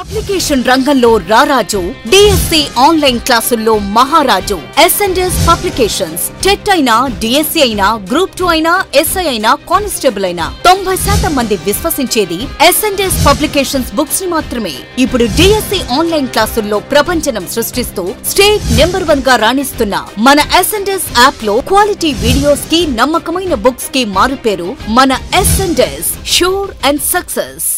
publication రంగంలో రారాజు DSC online క్లాసుల్లో మహారాజు ఎస్ఎండెస్ పబ్లికేషన్స్ టెట్ అయినా డిఎస్సి అయినా గ్రూప్ టూ అయినా ఎస్ఐ అయినా కానిస్టేబుల్ అయినా తొంభై శాతం మంది విశ్వసించేది ఎస్ఎండెస్ పబ్లికేషన్స్ బుక్స్ ని మాత్రమే ఇప్పుడు డిఎస్సి ఆన్లైన్ క్లాసుల్లో ప్రపంచనం సృష్టిస్తూ స్టేట్ నెంబర్ వన్ గా రాణిస్తున్న మన ఎస్ఎండెస్ యాప్ లో క్వాలిటీ వీడియోస్ కి నమ్మకమైన బుక్స్ కి మారుపేరు మన ఎస్ఎండెస్ sure and success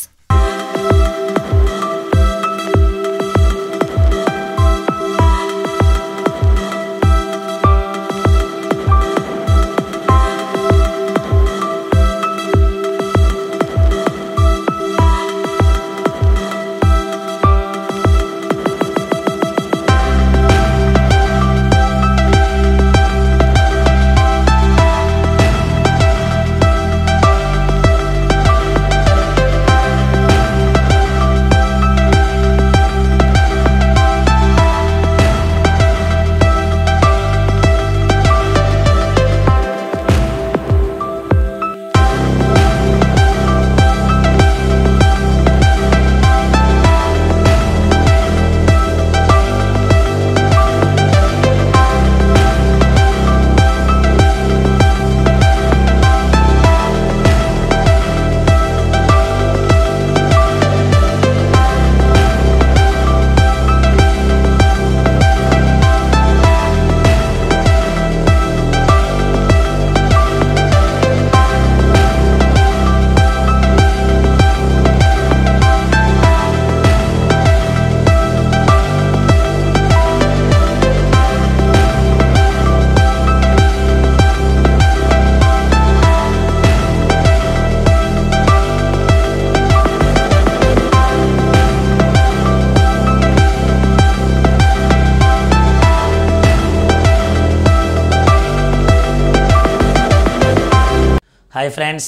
hi friends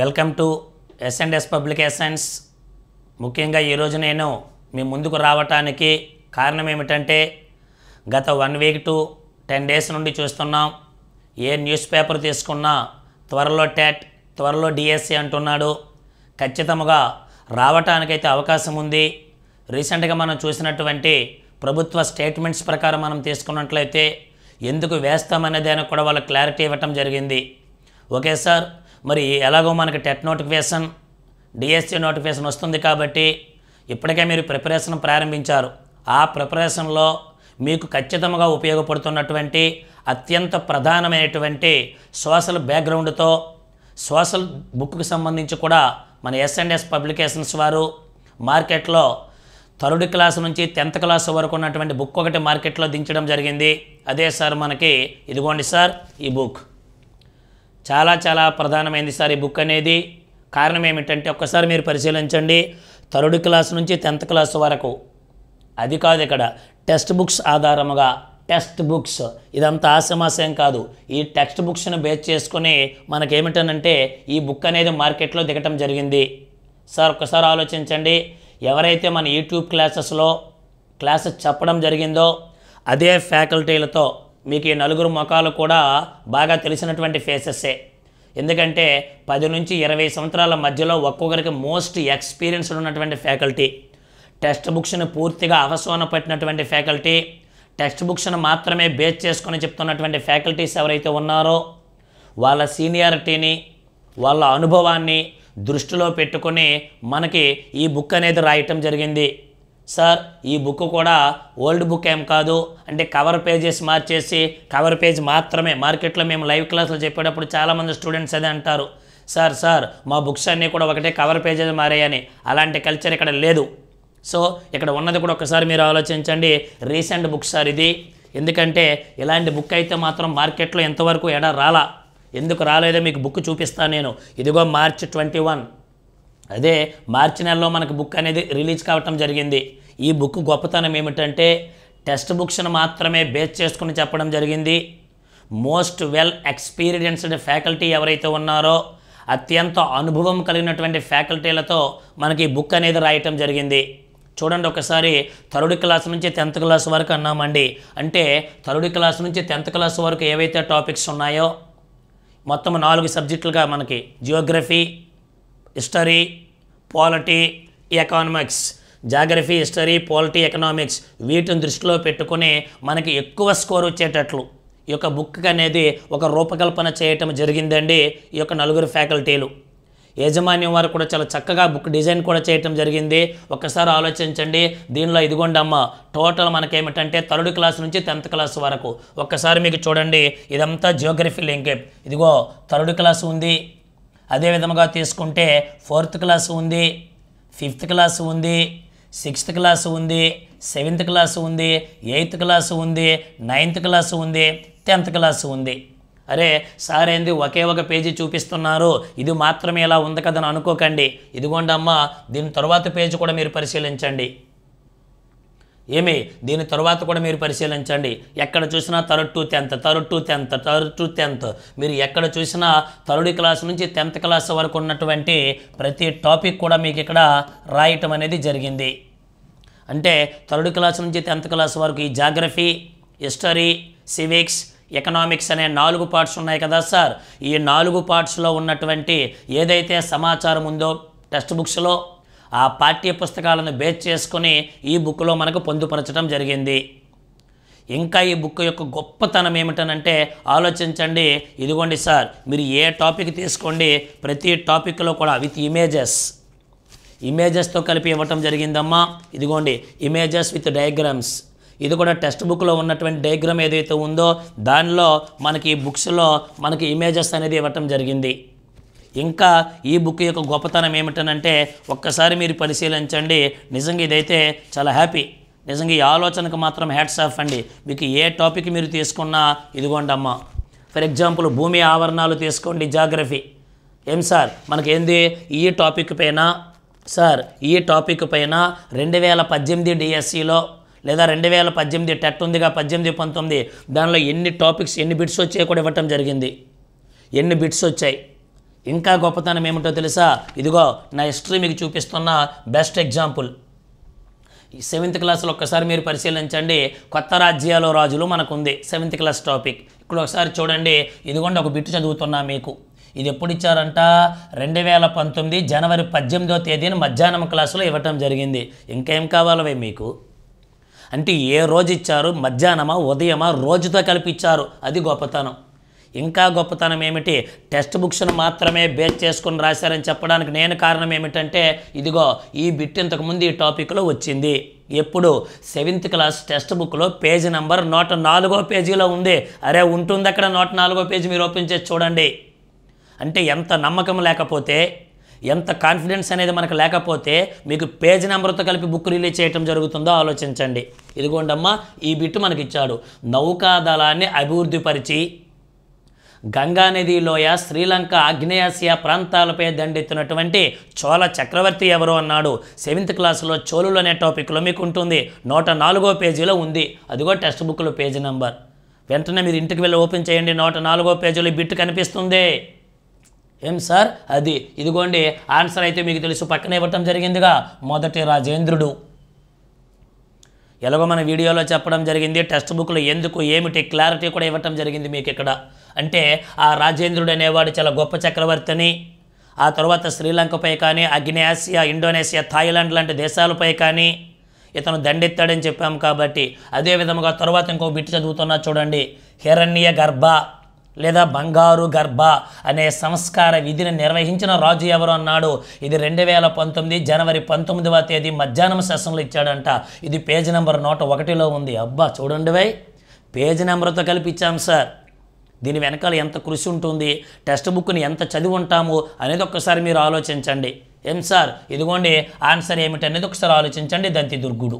welcome to S publications ముఖ్యంగా ఈరోజు నేను మీ ముందుకు రావటానికి కారణం ఏమిటంటే గత one week to ten days నుండి చూస్తున్నాం ఏ న్యూస్ పేపర్ తీసుకున్నా త్వరలో టెట్ త్వరలో డిఎస్సి అంటున్నాడు ఖచ్చితంగా రావటానికైతే అవకాశం ఉంది రీసెంట్గా మనం చూసినటువంటి ప్రభుత్వ స్టేట్మెంట్స్ ప్రకారం మనం తీసుకున్నట్లయితే ఎందుకు వేస్తామనే దానికి కూడా వాళ్ళు క్లారిటీ ఇవ్వటం జరిగింది ఓకే సార్ మరి ఎలాగో మనకి టెట్ నోటిఫికేషన్ డిఎస్సి నోటిఫికేషన్ వస్తుంది కాబట్టి ఇప్పటికే మీరు ప్రిపరేషన్ ప్రారంభించారు ఆ ప్రిపరేషన్లో మీకు ఖచ్చితంగా ఉపయోగపడుతున్నటువంటి అత్యంత ప్రధానమైనటువంటి సోషల్ బ్యాక్గ్రౌండ్తో సోషల్ బుక్కి సంబంధించి కూడా మన ఎస్ పబ్లికేషన్స్ వారు మార్కెట్లో థర్డ్ క్లాస్ నుంచి టెన్త్ క్లాస్ వరకు ఉన్నటువంటి బుక్ ఒకటి మార్కెట్లో దించడం జరిగింది అదే సార్ మనకి ఇదిగోండి సార్ ఈ బుక్ చాలా చాలా ప్రధానమైంది సార్ ఈ బుక్ అనేది కారణం ఏమిటంటే ఒక్కసారి మీరు పరిశీలించండి థర్డ్ క్లాస్ నుంచి టెన్త్ క్లాస్ వరకు అది కాదు ఇక్కడ టెక్స్ట్ బుక్స్ ఆధారముగా టెక్స్ట్ బుక్స్ ఇదంతా ఆశమాశయం కాదు ఈ టెక్స్ట్ బుక్స్ను బేస్ చేసుకుని మనకేమిటనంటే ఈ బుక్ అనేది మార్కెట్లో దిగటం జరిగింది సార్ ఒకసారి ఆలోచించండి ఎవరైతే మన యూట్యూబ్ క్లాసెస్లో క్లాసెస్ చెప్పడం జరిగిందో అదే ఫ్యాకల్టీలతో మీకు ఈ నలుగురు ముఖాలు కూడా బాగా తెలిసినటువంటి ఫేసెస్సే ఎందుకంటే పది నుంచి ఇరవై సంవత్సరాల మధ్యలో ఒక్కొక్కరికి మోస్ట్ ఎక్స్పీరియన్స్డ్ ఉన్నటువంటి ఫ్యాకల్టీ టెక్స్ట్ బుక్స్ని పూర్తిగా అవసరం పట్టినటువంటి ఫ్యాకల్టీ టెక్స్ట్ బుక్స్ని మాత్రమే బేస్ చేసుకొని చెప్తున్నటువంటి ఫ్యాకల్టీస్ ఎవరైతే ఉన్నారో వాళ్ళ సీనియారిటీని వాళ్ళ అనుభవాన్ని దృష్టిలో పెట్టుకొని మనకి ఈ బుక్ అనేది రాయటం జరిగింది సార్ ఈ బుక్ కూడా ఓల్డ్ బుక్ ఏం కాదు అంటే కవర్ పేజెస్ మార్చేసి కవర్ పేజ్ మాత్రమే మార్కెట్లో మేము లైవ్ క్లాసులు చెప్పేటప్పుడు చాలామంది స్టూడెంట్స్ అదే అంటారు సార్ సార్ మా బుక్స్ అన్నీ కూడా ఒకటే కవర్ పేజెస్ మారాయని అలాంటి కల్చర్ ఇక్కడ లేదు సో ఇక్కడ ఉన్నది కూడా ఒకసారి మీరు ఆలోచించండి రీసెంట్ బుక్ సార్ ఇది ఎందుకంటే ఇలాంటి బుక్ అయితే మాత్రం మార్కెట్లో ఎంతవరకు ఎడ రాలా ఎందుకు రాలేదో మీకు బుక్ చూపిస్తాను నేను ఇదిగో మార్చ్ ట్వంటీ వన్ అదే మార్చి నెలలో మనకు బుక్ అనేది రిలీజ్ కావటం జరిగింది ఈ బుక్ గొప్పతనం ఏమిటంటే టెక్స్ట్ బుక్స్ను మాత్రమే బేస్ చేసుకుని చెప్పడం జరిగింది మోస్ట్ వెల్ ఎక్స్పీరియన్స్డ్ ఫ్యాకల్టీ ఎవరైతే ఉన్నారో అత్యంత అనుభవం కలిగినటువంటి ఫ్యాకల్టీలతో మనకి ఈ బుక్ అనేది రాయటం జరిగింది చూడండి ఒకసారి థర్డ్ క్లాస్ నుంచి టెన్త్ క్లాస్ వరకు అన్నామండి అంటే థర్డ్ క్లాస్ నుంచి టెన్త్ క్లాస్ వరకు ఏవైతే టాపిక్స్ ఉన్నాయో మొత్తం నాలుగు సబ్జెక్టులుగా మనకి geography history polity economics geography history polity economics వీటిని దృష్టిలో పెట్టుకుని మనకి ఎక్కువ స్కోర్ వచ్చేటట్లు ఈ యొక్క బుక్ అనేది ఒక రూపకల్పన చేయటం జరిగిందండి ఈ యొక్క నలుగురు ఫ్యాకల్టీలు యాజమాన్యం వారు కూడా చాలా చక్కగా బుక్ డిజైన్ కూడా చేయటం జరిగింది ఒక్కసారి ఆలోచించండి దీనిలో ఇదిగోండి అమ్మ టోటల్ మనకేమిటంటే థర్డ్ క్లాస్ నుంచి టెన్త్ క్లాస్ వరకు ఒక్కసారి మీకు చూడండి ఇదంతా జియోగ్రఫీ లింకేప్ ఇదిగో థర్డ్ క్లాస్ ఉంది అదే విధముగా తీసుకుంటే ఫోర్త్ క్లాస్ ఉంది ఫిఫ్త్ క్లాస్ ఉంది సిక్స్త్ క్లాస్ ఉంది సెవెంత్ క్లాస్ ఉంది ఎయిత్ క్లాస్ ఉంది నైన్త్ క్లాస్ ఉంది టెన్త్ క్లాస్ ఉంది అరే సార్ ఏంది ఒకే ఒక పేజీ చూపిస్తున్నారు ఇది మాత్రమే ఇలా ఉంది కదని అనుకోకండి ఇదిగోండమ్మా దీని తర్వాత పేజీ కూడా మీరు పరిశీలించండి ఏమి దీని తర్వాత కూడా మీరు పరిశీలించండి ఎక్కడ చూసినా third to tenth third to tenth third to tenth మీరు ఎక్కడ చూసినా థర్డ్ క్లాస్ నుంచి టెన్త్ క్లాస్ వరకు ఉన్నటువంటి ప్రతి టాపిక్ కూడా మీకు ఇక్కడ రాయటం అనేది జరిగింది అంటే థర్డ్ క్లాస్ నుంచి టెన్త్ క్లాస్ వరకు ఈ జాగ్రఫీ హిస్టరీ సివిక్స్ ఎకనామిక్స్ అనే నాలుగు పార్ట్స్ ఉన్నాయి కదా సార్ ఈ నాలుగు పార్ట్స్లో ఉన్నటువంటి ఏదైతే సమాచారం ఉందో టెక్స్ట్ బుక్స్లో ఆ పాఠ్య పుస్తకాలను బేస్ చేసుకుని ఈ బుక్లో మనకు పొందుపరచడం జరిగింది ఇంకా ఈ బుక్ యొక్క గొప్పతనం ఏమిటనంటే ఆలోచించండి ఇదిగోండి సార్ మీరు ఏ టాపిక్ తీసుకోండి ప్రతి టాపిక్లో కూడా విత్ ఇమేజెస్ ఇమేజెస్తో కలిపి ఇవ్వటం జరిగిందమ్మా ఇదిగోండి ఇమేజెస్ విత్ డయాగ్రామ్స్ ఇది కూడా టెక్స్ట్ బుక్లో ఉన్నటువంటి డయాగ్రామ్ ఏదైతే ఉందో దానిలో మనకి బుక్స్లో మనకి ఇమేజెస్ అనేది ఇవ్వటం జరిగింది ఇంకా ఈ బుక్ యొక్క గొప్పతనం ఏమిటనంటే ఒక్కసారి మీరు పరిశీలించండి నిజంగా ఇదైతే చాలా హ్యాపీ నిజంగా ఈ ఆలోచనకు మాత్రం హ్యాట్స్ ఆఫ్ అండి మీకు ఏ టాపిక్ మీరు తీసుకున్నా ఇదిగోండి అమ్మ ఫర్ ఎగ్జాంపుల్ భూమి ఆవరణాలు తీసుకోండి జాగ్రఫీ ఏం సార్ మనకేంది ఈ టాపిక్ పైన సార్ ఈ టాపిక్ పైన రెండు వేల పద్దెనిమిది డిఎస్సిలో e లేదా రెండు వేల పద్దెనిమిది టెట్ ఉందిగా పద్దెనిమిది పంతొమ్మిది దానిలో ఎన్ని టాపిక్స్ ఎన్ని బిట్స్ వచ్చాయి కూడా ఇవ్వటం జరిగింది ఎన్ని బిట్స్ వచ్చాయి ఇంకా గొప్పతనం ఏమిటో తెలుసా ఇదిగో నా హిస్టరీ మీకు చూపిస్తున్న బెస్ట్ ఎగ్జాంపుల్ ఈ సెవెంత్ క్లాస్లో ఒక్కసారి మీరు పరిశీలించండి కొత్త రాజ్యాలు రాజులు మనకుంది సెవెంత్ క్లాస్ టాపిక్ ఇక్కడ ఒకసారి చూడండి ఇదిగోండి ఒక బిట్టు చదువుతున్నా మీకు ఇది ఎప్పుడు ఇచ్చారంట రెండు వేల పంతొమ్మిది జనవరి పద్దెనిమిదో తేదీన మధ్యాహ్నం క్లాసులో ఇవ్వటం జరిగింది ఇంకేం కావాలవే మీకు అంటే ఏ రోజు ఇచ్చారు మధ్యాహ్నమా ఉదయమా రోజుతో కలిపి ఇచ్చారు అది గొప్పతనం ఇంకా గొప్పతనం ఏమిటి టెక్స్ట్ బుక్స్ను మాత్రమే బేస్ చేసుకుని రాశారని చెప్పడానికి నేను కారణం ఏమిటంటే ఇదిగో ఈ బిట్ ఇంతకుముందు ఈ టాపిక్లో వచ్చింది ఎప్పుడు సెవెంత్ క్లాస్ టెక్స్ట్ బుక్లో పేజీ నెంబర్ నూట నాలుగో పేజీలో ఉంది అరే ఉంటుంది అక్కడ నూట నాలుగో పేజీ మీరు ఓపెన్ చేసి చూడండి అంటే ఎంత నమ్మకం లేకపోతే ఎంత కాన్ఫిడెన్స్ అనేది మనకు లేకపోతే మీకు పేజ్ నెంబర్తో కలిపి బుక్ రిలీజ్ చేయటం జరుగుతుందో ఆలోచించండి ఇదిగోండమ్మా ఈ బిట్టు మనకిచ్చాడు నౌకాదళాన్ని అభివృద్ధిపరిచి నది లోయ శ్రీలంక ఆగ్నేయాసియా ప్రాంతాలపై దండెత్తినటువంటి చోళ చక్రవర్తి ఎవరు అన్నాడు సెవెంత్ క్లాస్లో చోళులు అనే టాపిక్లో మీకు ఉంటుంది నూట నాలుగో పేజీలో ఉంది అదిగో టెక్స్ట్ బుక్లో పేజీ నెంబర్ వెంటనే మీరు ఇంటికి వెళ్ళి ఓపెన్ చేయండి నూట నాలుగో పేజీలో బిట్ కనిపిస్తుంది ఏం సార్ అది ఇదిగోండి ఆన్సర్ అయితే మీకు తెలుసు పక్కన ఇవ్వటం జరిగిందిగా మొదటి రాజేంద్రుడు ఎలాగో మన వీడియోలో చెప్పడం జరిగింది టెక్స్ట్ బుక్లో ఎందుకు ఏమిటి క్లారిటీ కూడా ఇవ్వటం జరిగింది మీకు ఇక్కడ అంటే ఆ రాజేంద్రుడు అనేవాడు చాలా గొప్ప చక్రవర్తిని ఆ తర్వాత శ్రీలంకపై కానీ ఆగ్నేయాసియా ఇండోనేషియా థాయిలాండ్ లాంటి దేశాలపై కానీ ఇతను దండెత్తాడని చెప్పాము కాబట్టి అదేవిధముగా తర్వాత ఇంకో బిట్టు చదువుతున్నా చూడండి హిరణ్య గర్భ లేదా బంగారు గర్భ అనే సంస్కార విధిని నిర్వహించిన రాజు ఎవరు అన్నాడు ఇది రెండు వేల పంతొమ్మిది జనవరి పంతొమ్మిదవ తేదీ మధ్యాహ్నం సెషన్లో ఇచ్చాడంట ఇది పేజ్ నెంబర్ నూట ఒకటిలో ఉంది అబ్బా చూడండి వై పేజీ నెంబర్తో కలిపి ఇచ్చాం సార్ దీని వెనకాల ఎంత కృషి ఉంటుంది టెక్స్ట్ బుక్ని ఎంత చదివి ఉంటాము అనేది ఒక్కసారి మీరు ఆలోచించండి ఏం సార్ ఇదిగోండి ఆన్సర్ ఏమిటనేది ఒకసారి ఆలోచించండి దంతి దుర్గుడు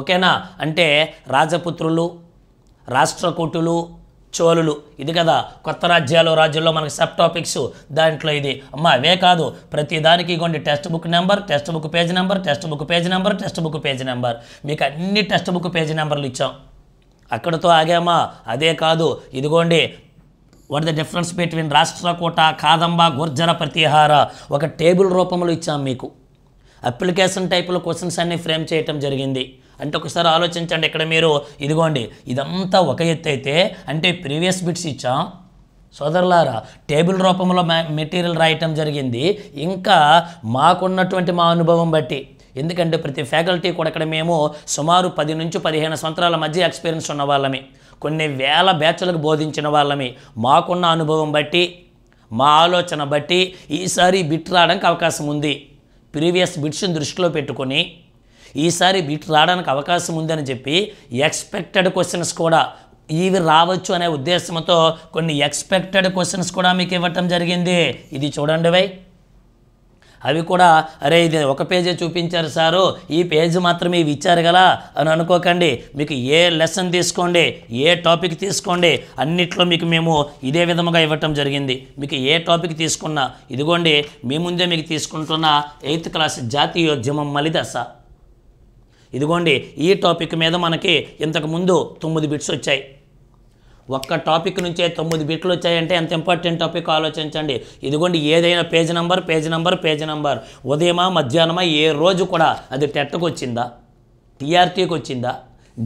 ఓకేనా అంటే రాజపుత్రులు రాష్ట్రకూటులు చోళులు ఇది కదా కొత్త రాజ్యాలు రాజ్యాల్లో మనకి సబ్ టాపిక్స్ దాంట్లో ఇది అమ్మ అవే కాదు ప్రతి దానికి ఇవ్వండి text book number text book page number text book page number text book page number మీకు అన్ని టెక్స్ట్ బుక్ పేజ్ నెంబర్లు ఇచ్చాం అక్కడతో ఆగామా అదే కాదు ఇదిగోండి what the difference between Rashtrakuta Kadamba Gurjara Pratihara ఒక టేబుల్ రూపంలో ఇచ్చాం మీకు అప్లికేషన్ టైపులో క్వశ్చన్స్ అన్నీ ఫ్రేమ్ చేయటం జరిగింది అంటే ఒకసారి ఆలోచించండి ఇక్కడ మీరు ఇదిగోండి ఇదంతా ఒక ఎత్తు అయితే అంటే ప్రీవియస్ బిట్స్ ఇచ్చాం సోదరులారా టేబుల్ రూపంలో మెటీరియల్ రాయటం జరిగింది ఇంకా మాకున్నటువంటి మా అనుభవం బట్టి ఎందుకంటే ప్రతి ఫ్యాకల్టీ కూడా ఇక్కడ మేము సుమారు పది నుంచి పదిహేను సంవత్సరాల మధ్య ఎక్స్పీరియన్స్ ఉన్న వాళ్ళమే కొన్ని వేల బ్యాచ్లకు బోధించిన వాళ్ళమే మాకున్న అనుభవం బట్టి మా ఆలోచన బట్టి ఈసారి బిట్ రావడానికి అవకాశం ఉంది ప్రీవియస్ బిట్స్ని దృష్టిలో పెట్టుకొని ఈసారి బిట్ రావడానికి అవకాశం ఉందని చెప్పి ఎక్స్పెక్టెడ్ క్వశ్చన్స్ కూడా ఇవి రావచ్చు అనే ఉద్దేశంతో కొన్ని ఎక్స్పెక్టెడ్ క్వశ్చన్స్ కూడా మీకు ఇవ్వటం జరిగింది ఇది చూడండి వై అవి కూడా అరే ఇది ఒక పేజే చూపించారు సారు ఈ పేజ్ మాత్రమే ఇవి ఇచ్చారు కదా అని అనుకోకండి మీకు ఏ లెసన్ తీసుకోండి ఏ టాపిక్ తీసుకోండి అన్నిట్లో మీకు మేము ఇదే విధముగా ఇవ్వటం జరిగింది మీకు ఏ టాపిక్ తీసుకున్నా ఇదిగోండి మీ ముందే మీకు తీసుకుంటున్న ఎయిత్ క్లాస్ జాతీయోద్యమం మలిదశ ఇదిగోండి ఈ టాపిక్ మీద మనకి ఇంతకుముందు తొమ్మిది బిట్స్ వచ్చాయి ఒక్క టాపిక్ నుంచే తొమ్మిది బిట్లు వచ్చాయంటే ఎంత ఇంపార్టెంట్ టాపిక్ ఆలోచించండి ఇదిగోండి ఏదైనా page number page number page number ఉదయమా మధ్యాహ్నమా ఏ రోజు కూడా అది టెట్కి వచ్చిందా టీఆర్టీకి వచ్చిందా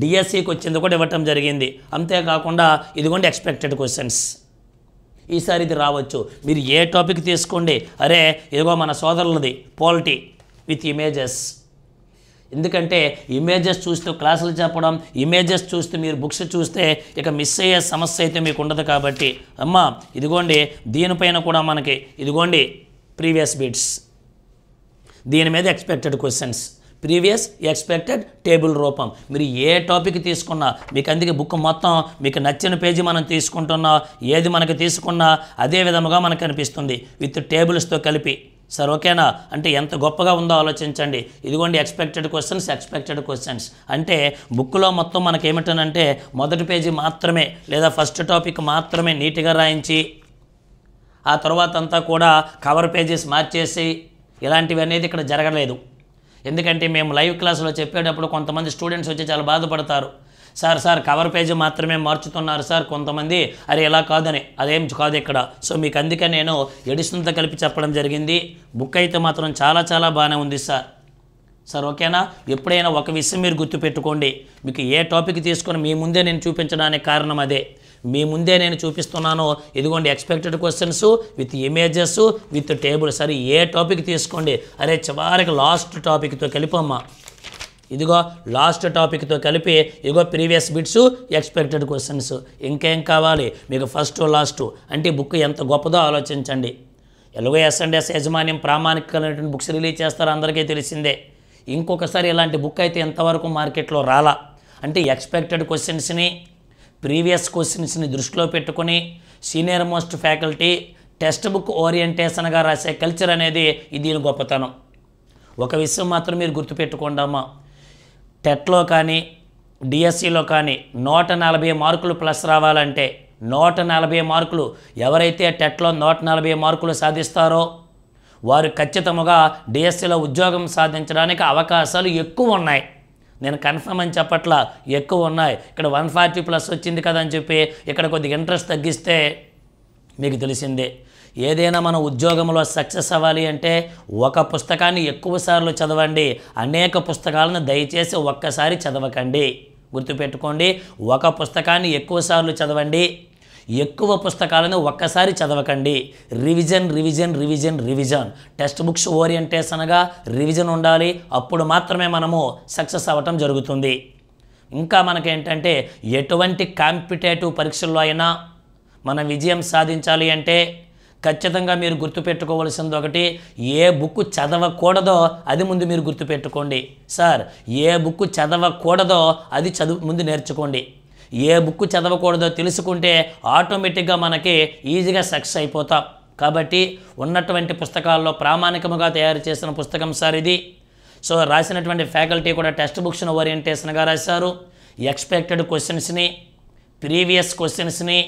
డిఎస్సికి వచ్చింది కూడా ఇవ్వటం జరిగింది అంతేకాకుండా ఇదిగోండి ఎక్స్పెక్టెడ్ క్వశ్చన్స్ ఈసారి ఇది రావచ్చు మీరు ఏ టాపిక్ తీసుకోండి అరే ఇదిగో మన సోదరులది పోల్టీ విత్ ఇమేజెస్ ఎందుకంటే ఇమేజెస్ చూస్తూ క్లాసులు చెప్పడం ఇమేజెస్ చూస్తూ మీరు బుక్స్ చూస్తే ఇక మిస్ అయ్యే సమస్య అయితే మీకు ఉండదు కాబట్టి అమ్మ ఇదిగోండి దీనిపైన కూడా మనకి ఇదిగోండి ప్రీవియస్ బీట్స్ దీని మీద expected questions previous expected table రూపం మీరు ఏ టాపిక్ తీసుకున్నా మీకు అందుకే బుక్ మొత్తం మీకు నచ్చిన పేజీ మనం తీసుకుంటున్నా ఏది మనకు తీసుకున్నా అదే విధముగా మనకు అనిపిస్తుంది విత్ టేబుల్స్తో కలిపి సార్ ఓకేనా అంటే ఎంత గొప్పగా ఉందో ఆలోచించండి ఇదిగోండి ఎక్స్పెక్టెడ్ క్వశ్చన్స్ ఎక్స్పెక్టెడ్ క్వశ్చన్స్ అంటే బుక్లో మొత్తం మనకి ఏమిటనంటే మొదటి పేజీ మాత్రమే లేదా ఫస్ట్ టాపిక్ మాత్రమే నీట్గా రాయించి ఆ తర్వాత అంతా కూడా కవర్ పేజెస్ మార్చేసి ఇలాంటివి అనేది ఇక్కడ జరగలేదు ఎందుకంటే మేము లైవ్ క్లాసులో చెప్పేటప్పుడు కొంతమంది స్టూడెంట్స్ వచ్చి చాలా బాధపడతారు సార్ సార్ కవర్ పేజ్ మాత్రమే మార్చుతున్నారు సార్ కొంతమంది అరే ఇలా కాదని అదేం కాదు ఇక్కడ సో మీకు అందుకే నేను ఎడిషన్తో కలిపి చెప్పడం జరిగింది బుక్ అయితే మాత్రం చాలా చాలా బాగానే ఉంది సార్ సార్ ఓకేనా ఎప్పుడైనా ఒక విషయం మీరు గుర్తుపెట్టుకోండి మీకు ఏ టాపిక్ తీసుకొని మీ ముందే నేను చూపించడానికి కారణం అదే మీ ముందే నేను చూపిస్తున్నాను ఇదిగోండి expected questions with images with table సరే ఏ టాపిక్ తీసుకోండి అరే చివరికి లాస్ట్ టాపిక్తో కలిపమ్మా ఇదిగో లాస్ట్ టాపిక్తో కలిపి ఇదిగో ప్రీవియస్ బిట్స్ ఎక్స్పెక్టెడ్ క్వశ్చన్స్ ఇంకేం కావాలి మీకు ఫస్ట్ లాస్ట్ అంటే బుక్ ఎంత గొప్పదో ఆలోచించండి ఎలాగో ఎస్ యజమాన్యం ప్రామాణికమైనటువంటి బుక్స్ రిలీజ్ చేస్తారో అందరికీ తెలిసిందే ఇంకొకసారి ఇలాంటి బుక్ అయితే ఎంతవరకు మార్కెట్లో రాలా అంటే ఎక్స్పెక్టెడ్ క్వశ్చన్స్ని ప్రీవియస్ క్వశ్చన్స్ని దృష్టిలో పెట్టుకొని senior most faculty text book ఓరియంటేషన్గా రాసే కల్చర్ అనేది ఇది గొప్పతనం ఒక విషయం మాత్రం మీరు గుర్తుపెట్టుకోండమ్మా టెట్లో కానీ డిఎస్సిలో కానీ నూట నలభై మార్కులు ప్లస్ రావాలంటే నూట నలభై మార్కులు ఎవరైతే టెట్లో నూట నలభై మార్కులు సాధిస్తారో వారు ఖచ్చితంగా డిఎస్సిలో ఉద్యోగం సాధించడానికి అవకాశాలు ఎక్కువ ఉన్నాయి నేను కన్ఫర్మ్ అని చెప్పట్లా ఎక్కువ ఉన్నాయి ఇక్కడ వన్ ఫార్టీ ప్లస్ వచ్చింది కదా అని చెప్పి ఇక్కడ కొద్దిగా ఇంట్రెస్ట్ తగ్గిస్తే మీకు తెలిసిందే ఏదైనా మన ఉద్యోగంలో సక్సెస్ అవ్వాలి అంటే ఒక పుస్తకాన్ని ఎక్కువసార్లు చదవండి అనేక పుస్తకాలను దయచేసి ఒక్కసారి చదవకండి గుర్తుపెట్టుకోండి ఒక పుస్తకాన్ని ఎక్కువసార్లు చదవండి ఎక్కువ పుస్తకాలను ఒక్కసారి చదవకండి revision revision revision revision text books ఓరియంటేషన్గా రివిజన్ ఉండాలి అప్పుడు మాత్రమే మనము సక్సెస్ అవ్వటం జరుగుతుంది ఇంకా మనకేంటంటే ఎటువంటి కాంపిటేటివ్ పరీక్షల్లో అయినా మనం విజయం సాధించాలి అంటే ఖచ్చితంగా మీరు గుర్తుపెట్టుకోవాల్సింది ఒకటి ఏ బుక్ చదవకూడదో అది ముందు మీరు గుర్తుపెట్టుకోండి సార్ ఏ బుక్ చదవకూడదో అది చదువు ముందు నేర్చుకోండి ఏ బుక్ చదవకూడదో తెలుసుకుంటే ఆటోమేటిక్గా మనకి ఈజీగా సక్సెస్ అయిపోతాం కాబట్టి ఉన్నటువంటి పుస్తకాల్లో ప్రామాణికముగా తయారు చేసిన పుస్తకం సార్ ఇది సో రాసినటువంటి ఫ్యాకల్టీ కూడా టెక్స్ట్ బుక్స్ను ఓరియంటేషన్గా రాశారు ఎక్స్పెక్టెడ్ క్వశ్చన్స్ని ప్రీవియస్ క్వశ్చన్స్ని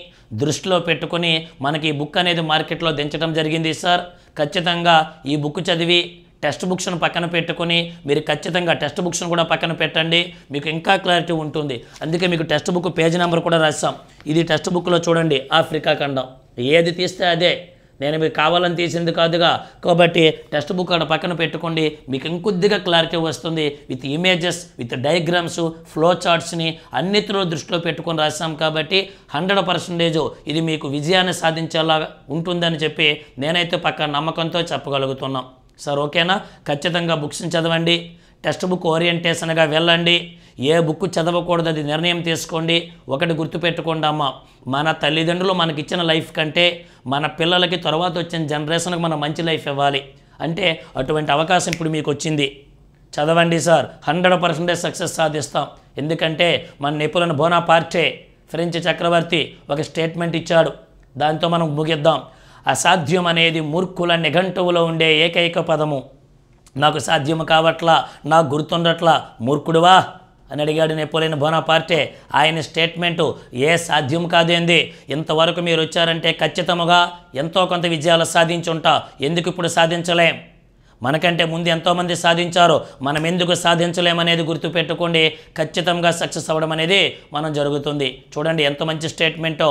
దృష్టిలో పెట్టుకుని మనకి ఈ బుక్ అనేది మార్కెట్లో దించడం జరిగింది సార్ ఖచ్చితంగా ఈ బుక్ చదివి టెక్స్ట్ బుక్స్ను పక్కన పెట్టుకొని మీరు ఖచ్చితంగా టెక్స్ట్ బుక్స్ను కూడా పక్కన పెట్టండి మీకు ఇంకా క్లారిటీ ఉంటుంది అందుకే మీకు టెక్స్ట్ బుక్ పేజ్ నెంబర్ కూడా రాస్తాం ఇది టెక్స్ట్ బుక్లో చూడండి ఆఫ్రికా ఖండం ఏది తీస్తే అదే నేను మీకు కావాలని తీసింది కాదుగా కాబట్టి టెక్స్ట్ బుక్ అక్కడ పక్కన పెట్టుకోండి మీకు ఇంకొద్దిగా క్లారిటీ వస్తుంది with images with diagrams flow చార్ట్స్ని అన్నిటిలో దృష్టిలో పెట్టుకొని రాసాం కాబట్టి హండ్రెడ్ పర్సెంటేజ్ ఇది మీకు విజయాన్ని సాధించేలా ఉంటుందని చెప్పి నేనైతే పక్క నమ్మకంతో చెప్పగలుగుతున్నాం సార్ ఓకేనా ఖచ్చితంగా బుక్స్ని చదవండి టెక్స్ట్ బుక్ ఓరియంటేషన్గా వెళ్ళండి ఏ బుక్ చదవకూడదు అది నిర్ణయం తీసుకోండి ఒకటి గుర్తుపెట్టుకోండి అమ్మ మన తల్లిదండ్రులు మనకిచ్చిన లైఫ్ కంటే మన పిల్లలకి తర్వాత వచ్చిన జనరేషన్కి మనం మంచి లైఫ్ ఇవ్వాలి అంటే అటువంటి అవకాశం ఇప్పుడు మీకు వచ్చింది చదవండి సార్ హండ్రెడ్ పర్సెంటేజ్ సక్సెస్ సాధిస్తాం ఎందుకంటే మన నిపులను పార్టే ఫ్రెంచ్ చక్రవర్తి ఒక స్టేట్మెంట్ ఇచ్చాడు దాంతో మనం ముగిద్దాం అసాధ్యం అనేది మూర్ఖుల నిఘంటువులో ఉండే ఏకైక పదము నాకు సాధ్యము కావట్లా నాకు గుర్తుండట్లా మూర్ఖుడువా అని అడిగాడు నెపోలియన్ బోనాపార్టే ఆయన స్టేట్మెంటు ఏ సాధ్యం కాదేంది ఇంతవరకు మీరు వచ్చారంటే ఖచ్చితముగా ఎంతో కొంత విజయాలు సాధించుంటా ఎందుకు ఇప్పుడు సాధించలేం మనకంటే ముందు ఎంతోమంది సాధించారు మనం ఎందుకు సాధించలేమనేది గుర్తుపెట్టుకోండి ఖచ్చితంగా సక్సెస్ అవ్వడం అనేది మనం జరుగుతుంది చూడండి ఎంత మంచి స్టేట్మెంటో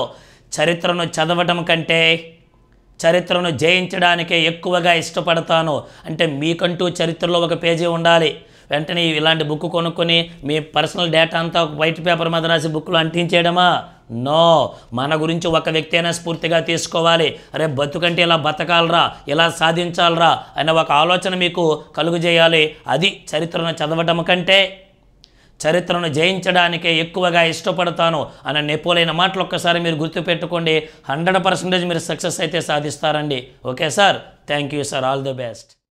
చరిత్రను చదవటం కంటే చరిత్రను జయించడానికే ఎక్కువగా ఇష్టపడతాను అంటే మీకంటూ చరిత్రలో ఒక పేజీ ఉండాలి వెంటనే ఇలాంటి బుక్ కొనుక్కొని మీ పర్సనల్ డేటా అంతా వైట్ పేపర్ మీద రాసి బుక్లు అంటించేయడమా నో మన గురించి ఒక వ్యక్తి అయినా స్ఫూర్తిగా తీసుకోవాలి అరే బతుకంటే ఇలా బతకాలరా ఇలా సాధించాలరా అనే ఒక ఆలోచన మీకు కలుగు చేయాలి అది చరిత్రను చదవటం కంటే చరిత్రను జయించడానికే ఎక్కువగా ఇష్టపడతాను అన్న నెపోలైన మాటలు ఒక్కసారి మీరు గుర్తుపెట్టుకోండి హండ్రెడ్ పర్సెంటేజ్ మీరు సక్సెస్ అయితే సాధిస్తారండి okay sir thank you sir all the best